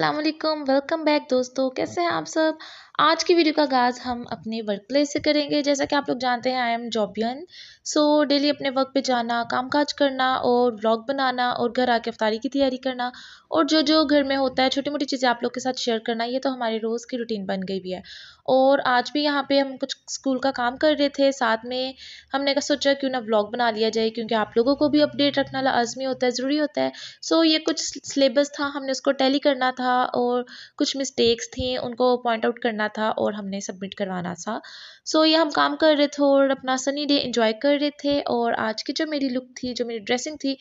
अस्सलाम वालेकुम welcome back दोस्तों कैसे हैं आप सब आज की वीडियो का आगाज़ हम अपने वर्क प्लेस से करेंगे जैसा कि आप लोग जानते हैं आई एम जॉबियन सो डेली अपने वर्क पे जाना कामकाज करना और ब्लॉग बनाना और घर आके अफ्तारी की तैयारी करना और जो जो घर में होता है छोटी मोटी चीज़ें आप लोग के साथ शेयर करना ये तो हमारी रोज़ की रूटीन बन गई भी है और आज भी यहाँ पे हम कुछ स्कूल का काम कर रहे थे साथ में हमने का सोचा क्यों ना व्लॉग बना लिया जाए क्योंकि आप लोगों को भी अपडेट रखना लाजमी होता है ज़रूरी होता है सो ये कुछ सिलेबस था हमने उसको टैली करना था और कुछ मिस्टेक्स थी उनको पॉइंट आउट करना था और हमने सबमिट करवाना था सो ये हम काम कर रहे थे और अपना सनी डे इन्जॉय कर रहे थे और आज की जो मेरी लुक थी जो मेरी ड्रेसिंग थी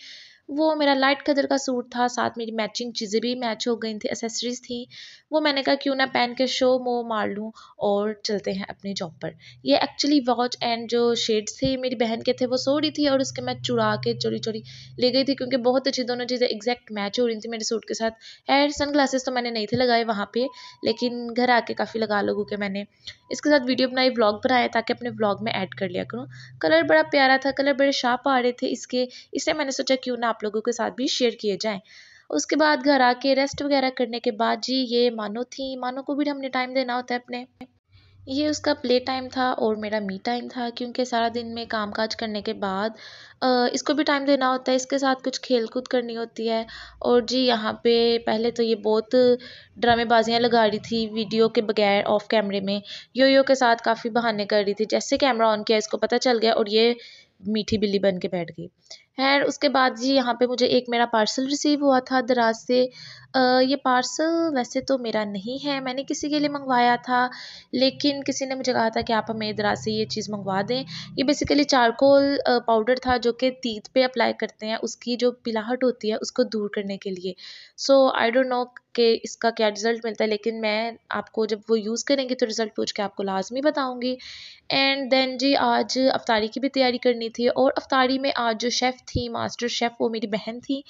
वो मेरा लाइट कलर का सूट था साथ मेरी मैचिंग चीज़ें भी मैच हो गई थी एसेसरीज थी वो मैंने कहा क्यों ना पहन के शो मो मार लूँ और चलते हैं अपने जॉब पर ये एक्चुअली वॉच एंड जो शेड्स थे मेरी बहन के थे वो सो रही थी और उसके मैं चुरा के चोरी चोरी ले गई थी क्योंकि बहुत अच्छी दोनों चीज़ें एग्जैक्ट मैच हो रही थी मेरे सूट के साथ एंड सन ग्लासेस तो मैंने नहीं थे लगाए वहाँ पर लेकिन घर आके काफ़ी लगा लोगों के मैंने इसके साथ वीडियो बनाई ब्लॉग बनाया ताकि अपने ब्लॉग में ऐड कर लिया करूँ कलर बड़ा प्यारा था कलर बड़े शार्प आ रहे थे इसके इसलिए मैंने सोचा क्यों ना आप लोगों के साथ भी शेयर किए जाएँ उसके बाद घर आके रेस्ट वगैरह करने के बाद जी ये मानो थी मानो को भी हमने टाइम देना होता है अपने ये उसका प्ले टाइम था और मेरा मी टाइम था क्योंकि सारा दिन में काम काज करने के बाद इसको भी टाइम देना होता है इसके साथ कुछ खेल कूद करनी होती है और जी यहाँ पे पहले तो ये बहुत ड्रामेबाजियाँ लगा रही थी वीडियो के बगैर ऑफ कैमरे में यो यो के साथ काफ़ी बहाने कर रही थी जैसे कैमरा ऑन किया इसको पता चल गया और ये मीठी बिल्ली बन के बैठ गई एंड उसके बाद जी यहाँ पे मुझे एक मेरा पार्सल रिसीव हुआ था दराज से ये पार्सल वैसे तो मेरा नहीं है मैंने किसी के लिए मंगवाया था लेकिन किसी ने मुझे कहा था कि आप हमें दराज से ये चीज़ मंगवा दें ये बेसिकली चारकोल पाउडर था जो कि तीत पे अप्लाई करते हैं उसकी जो पिलाहट होती है उसको दूर करने के लिए सो आई डोंट नो कि इसका क्या रिज़ल्ट मिलता है लेकिन मैं आपको जब वो यूज़ करेंगे तो रिज़ल्ट पूछ के आपको लाजमी बताऊँगी एंड देन जी आज अफतारी की भी तैयारी करनी थी और अफतारी में आज जो शेफ़ थी मास्टर शेफ़ वो मेरी बहन थी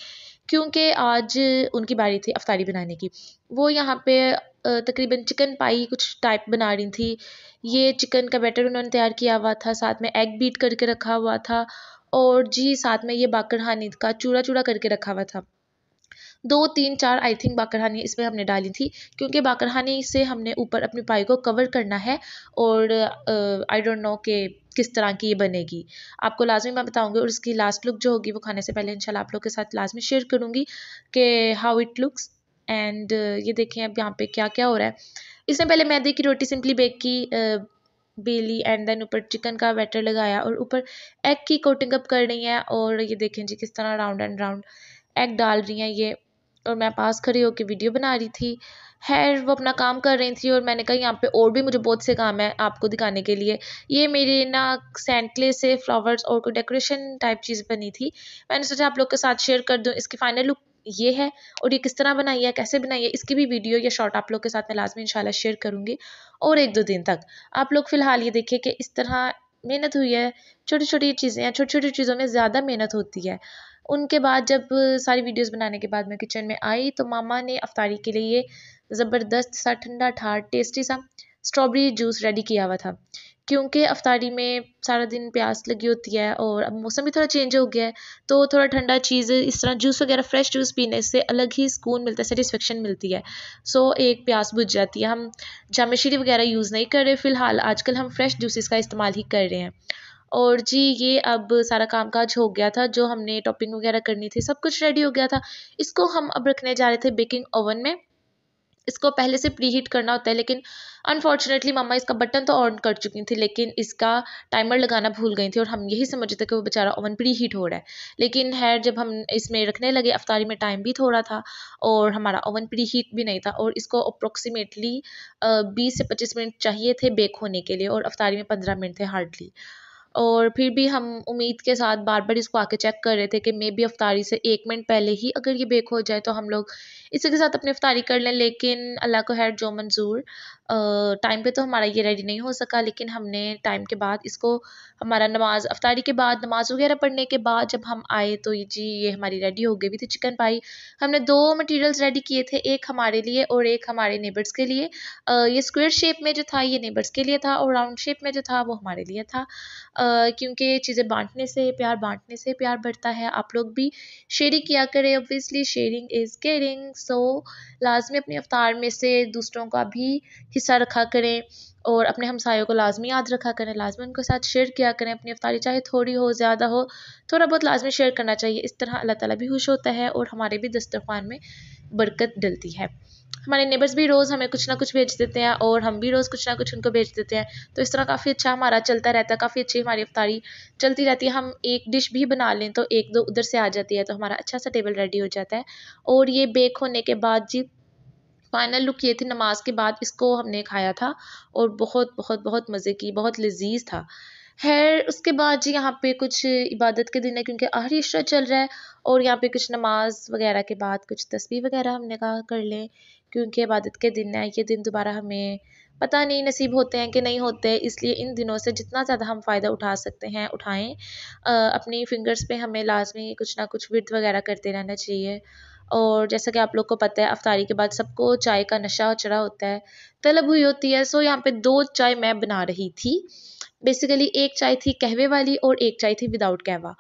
क्योंकि आज उनकी बारी थी अफ्तारी बनाने की वो यहाँ पे तकरीबन चिकन पाई कुछ टाइप बना रही थी ये चिकन का बैटर उन्होंने तैयार किया हुआ था साथ में एग बीट करके रखा हुआ था और जी साथ में ये बाकर हानिद का चूड़ा चूड़ा करके रखा हुआ था दो तीन चार आई थिंक बाकरहानी इसमें हमने डाली थी क्योंकि बाकरहानी से हमने ऊपर अपनी पाई को कवर करना है और आई डोंट नो के किस तरह की ये बनेगी आपको लाजमी मैं बताऊंगी और इसकी लास्ट लुक जो होगी वो खाने से पहले इंशाल्लाह आप लोग के साथ लाजमी शेयर करूँगी कि हाउ इट लुक्स एंड ये देखें अब यहाँ पे क्या क्या हो रहा है इसमें पहले मैदे की रोटी सिंपली बेक की बेली एंड देन ऊपर चिकन का बैटर लगाया और ऊपर एग की कोटिंग अप कर रही है और ये देखें जी किस तरह राउंड एंड राउंड एग डाल रही हैं ये और मैं पास खड़ी होकर वीडियो बना रही थी खैर वो अपना काम कर रही थी और मैंने कहा यहाँ पे और भी मुझे बहुत से काम है आपको दिखाने के लिए ये मेरे ना सेंटले से फ्लावर्स और कोई डेकोरेशन टाइप चीज़ बनी थी मैंने सोचा आप लोग के साथ शेयर कर दूँ इसकी फाइनल लुक ये है और ये किस तरह बनाई है कैसे बनाई है इसकी भी वीडियो या शॉर्ट आप लोग के साथ मैं लाजमी इंशाल्लाह शेयर करूँगी और एक दो दिन तक आप लोग फ़िलहाल ये देखिए कि इस तरह मेहनत हुई है छोटी छोटी चीज़ें हैं छोटी छोटी चीज़ों में ज़्यादा मेहनत होती है उनके बाद जब सारी वीडियोस बनाने के बाद मैं किचन में आई तो मामा ने अफ्तारी के लिए ज़बरदस्त सा ठंडा ठार टेस्टी सा स्ट्रॉबेरी जूस रेडी किया हुआ था क्योंकि अफ्तारी में सारा दिन प्यास लगी होती है और अब मौसम भी थोड़ा चेंज हो गया है तो थोड़ा ठंडा चीज़ इस तरह जूस वगैरह फ्रेश जूस पीने से अलग ही सुकून मिलता है सेटिस्फेक्शन मिलती है सो एक प्यास बुझ जाती है हम जामेशीरी वगैरह यूज़ नहीं कर रहे फ़िलहाल आजकल हम फ्रेश जूसेस का इस्तेमाल ही कर रहे हैं और जी ये अब सारा काम काज हो गया था जो हमने टॉपिंग वगैरह करनी थी सब कुछ रेडी हो गया था इसको हम अब रखने जा रहे थे बेकिंग ओवन में इसको पहले से प्री हीट करना होता है लेकिन अनफॉर्चुनेटली मम्मा इसका बटन तो ऑन कर चुकी थी लेकिन इसका टाइमर लगाना भूल गई थी और हम यही समझते कि वो बेचारा ओवन प्री हीट हो रहा है लेकिन है जब हम इसमें रखने लगे अफ्तारी में टाइम भी थोड़ा था और हमारा ओवन प्री हीट भी नहीं था और इसको अप्रोक्सीमेटली बीस से पच्चीस मिनट चाहिए थे बेक होने के लिए और अफ्तारी में पंद्रह मिनट थे हार्डली और फिर भी हम उम्मीद के साथ बार बार इसको आके चेक कर रहे थे कि मे बी अफ्तारी से एक मिनट पहले ही अगर ये बेक हो जाए तो हम लोग इसी के साथ अपनी अफ्तारी कर लें लेकिन अल्लाह को हैर जो मंज़ूर टाइम पे तो हमारा ये रेडी नहीं हो सका लेकिन हमने टाइम के बाद इसको हमारा नमाज अफ्तारी के बाद नमाज वगैरह पढ़ने के बाद जब हम आए तो ये जी ये हमारी रेडी हो गई भी थी चिकन पाई हमने दो मटेरियल्स रेडी किए थे एक हमारे लिए और एक हमारे नेबर्स के लिए ये स्क्वेयर शेप में जो था ये नेबर्स के लिए था और राउंड शेप में जो था वो हमारे लिए था क्योंकि चीज़ें बांटने से प्यार बांटने से प्यार बढ़ता है आप लोग भी शेयरिंग किया करें obviously sharing is caring so लाजमी अपने अवतार में से दूसरों का भी हिस्सा रखा करें और अपने हमसायों को लाजमी याद रखा करें लाजमी उनके साथ शेयर किया करें अपनी अफ्तारी चाहे थोड़ी हो ज़्यादा हो थोड़ा बहुत लाजमी शेयर करना चाहिए इस तरह अल्लाह ताला भी खुश होता है और हमारे भी दस्तरखान में बरकत डलती है हमारे नेबर्स भी रोज़ हमें कुछ ना कुछ भेज देते हैं और हम भी रोज़ कुछ ना कुछ उनको भेज देते हैं तो इस तरह काफ़ी अच्छा हमारा चलता रहता है काफ़ी अच्छी हमारी अफ्तारी चलती रहती है हम एक डिश भी बना लें तो एक दो उधर से आ जाती है तो हमारा अच्छा सा टेबल रेडी हो जाता है और ये बेक होने के बाद जी फाइनल लुक ये थी नमाज के बाद इसको हमने खाया था और बहुत बहुत बहुत मज़े की बहुत लजीज था है उसके बाद जी यहाँ पे कुछ इबादत के दिन है क्योंकि आहरी इशरा चल रहा है और यहाँ पे कुछ नमाज वगैरह के बाद कुछ तस्वीर वगैरह हमने कहा कर लें क्योंकि इबादत के दिन है ये दिन दोबारा हमें पता नहीं नसीब होते हैं कि नहीं होते इसलिए इन दिनों से जितना ज़्यादा हम फ़ायदा उठा सकते हैं उठाएँ अपनी फिंगर्स पर हमें लाजमी कुछ ना कुछ विर्द वगैरह करते रहना चाहिए और जैसा कि आप लोग को पता है अफ्तारी के बाद सबको चाय का नशा चढ़ा होता है तलब हुई होती है सो यहाँ पे दो चाय मैं बना रही थी बेसिकली एक चाय थी कहवे वाली और एक चाय थी विदाउट कहवा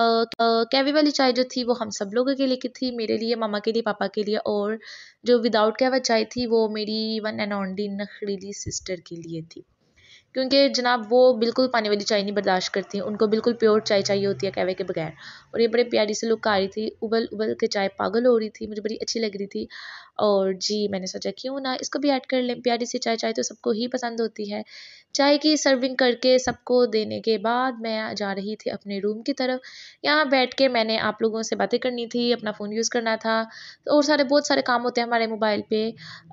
Uh, uh, तो कैवे वाली चाय जो थी वो हम सब लोगों के लिए की थी मेरे लिए मामा के लिए पापा के लिए और जो विदाउट कैवा चाय थी वो मेरी वन एंड ऑनली नखड़ीली सिस्टर के लिए थी क्योंकि जनाब वो बिल्कुल पानी वाली चाय नहीं बर्दाश्त करती उनको बिल्कुल प्योर चाय चाहिए होती है कहवे के बगैर और ये बड़े प्यारी से लुक आ रही थी उबल उबल के चाय पागल हो रही थी मुझे बड़ी अच्छी लग रही थी और जी मैंने सोचा क्यों ना इसको भी ऐड कर लें प्यारी सी चाय चाय तो सबको ही पसंद होती है चाय की सर्विंग करके सबको देने के बाद मैं जा रही थी अपने रूम की तरफ यहाँ बैठ के मैंने आप लोगों से बातें करनी थी अपना फ़ोन यूज़ करना था और सारे बहुत सारे काम होते हैं हमारे मोबाइल पे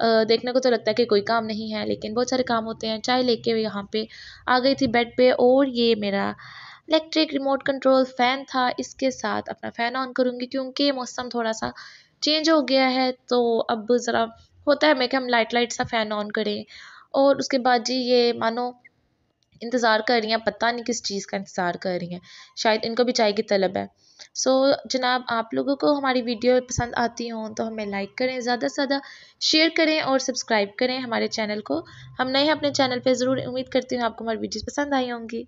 आ, देखने को तो लगता है कि कोई काम नहीं है लेकिन बहुत सारे काम होते हैं चाय लेके यहाँ पर आ गई थी बेड पर और ये मेरा इलेक्ट्रिक रिमोट कंट्रोल फ़ैन था इसके साथ अपना फ़ैन ऑन करूँगी क्योंकि मौसम थोड़ा सा चेंज हो गया है तो अब ज़रा होता है मैं कि हम लाइट लाइट सा फ़ैन ऑन करें और उसके बाद जी ये मानो इंतज़ार कर रही हैं पता नहीं किस चीज़ का इंतज़ार कर रही हैं शायद इनको भी चाय की तलब है सो so, जनाब आप लोगों को हमारी वीडियो पसंद आती हो तो हमें लाइक करें ज़्यादा से ज़्यादा शेयर करें और सब्सक्राइब करें हमारे चैनल को हम नए हैं अपने चैनल पे ज़रूर उम्मीद करती हूँ आपको हमारी वीडियोस पसंद आई होंगी